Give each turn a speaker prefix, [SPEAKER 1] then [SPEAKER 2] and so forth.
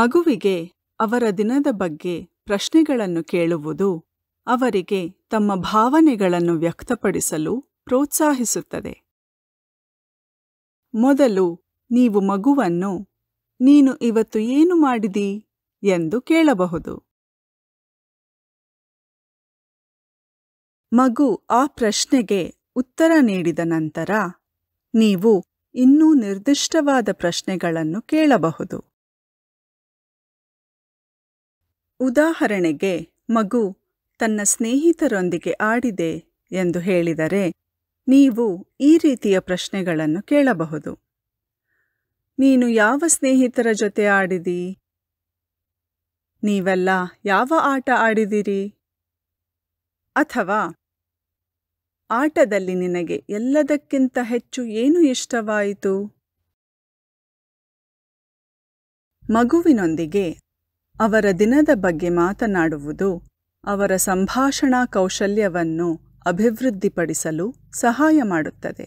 [SPEAKER 1] ಮಗುವಿಗೆ ಅವರ ದಿನದ ಬಗ್ಗೆ ಪ್ರಶ್ನೆಗಳನ್ನು ಕೇಳುವುದು ಅವರಿಗೆ ತಮ್ಮ ಭಾವನೆಗಳನ್ನು ವ್ಯಕ್ತಪಡಿಸಲು ಪ್ರೋತ್ಸಾಹಿಸುತ್ತದೆ ಮೊದಲು ನೀವು ಮಗುವನ್ನು ನೀನು ಇವತ್ತು ಏನು ಮಾಡಿದಿ ಎಂದು ಕೇಳಬಹುದು ಮಗು ಆ ಪ್ರಶ್ನೆಗೆ ಉತ್ತರ ನೀಡಿದ ನಂತರ ನೀವು ಇನ್ನೂ ನಿರ್ದಿಷ್ಟವಾದ ಪ್ರಶ್ನೆಗಳನ್ನು ಕೇಳಬಹುದು ಉದಾಹರಣೆಗೆ ಮಗು ತನ್ನ ಸ್ನೇಹಿತರೊಂದಿಗೆ ಆಡಿದೆ ಎಂದು ಹೇಳಿದರೆ ನೀವು ಈ ರೀತಿಯ ಪ್ರಶ್ನೆಗಳನ್ನು ಕೇಳಬಹುದು ನೀನು ಯಾವ ಸ್ನೇಹಿತರ ಜೊತೆ ಆಡಿದಿ ನೀವೆಲ್ಲ ಯಾವ ಆಟ ಆಡಿದಿರಿ ಅಥವಾ ಆಟದಲ್ಲಿ ನಿನಗೆ ಎಲ್ಲದಕ್ಕಿಂತ ಹೆಚ್ಚು ಏನು ಇಷ್ಟವಾಯಿತು ಮಗುವಿನೊಂದಿಗೆ ಅವರ ದಿನದ ಬಗ್ಗೆ ಮಾತನಾಡುವುದು ಅವರ ಸಂಭಾಷಣಾ ಕೌಶಲ್ಯವನ್ನು ಅಭಿವೃದ್ಧಿಪಡಿಸಲು ಸಹಾಯ ಮಾಡುತ್ತದೆ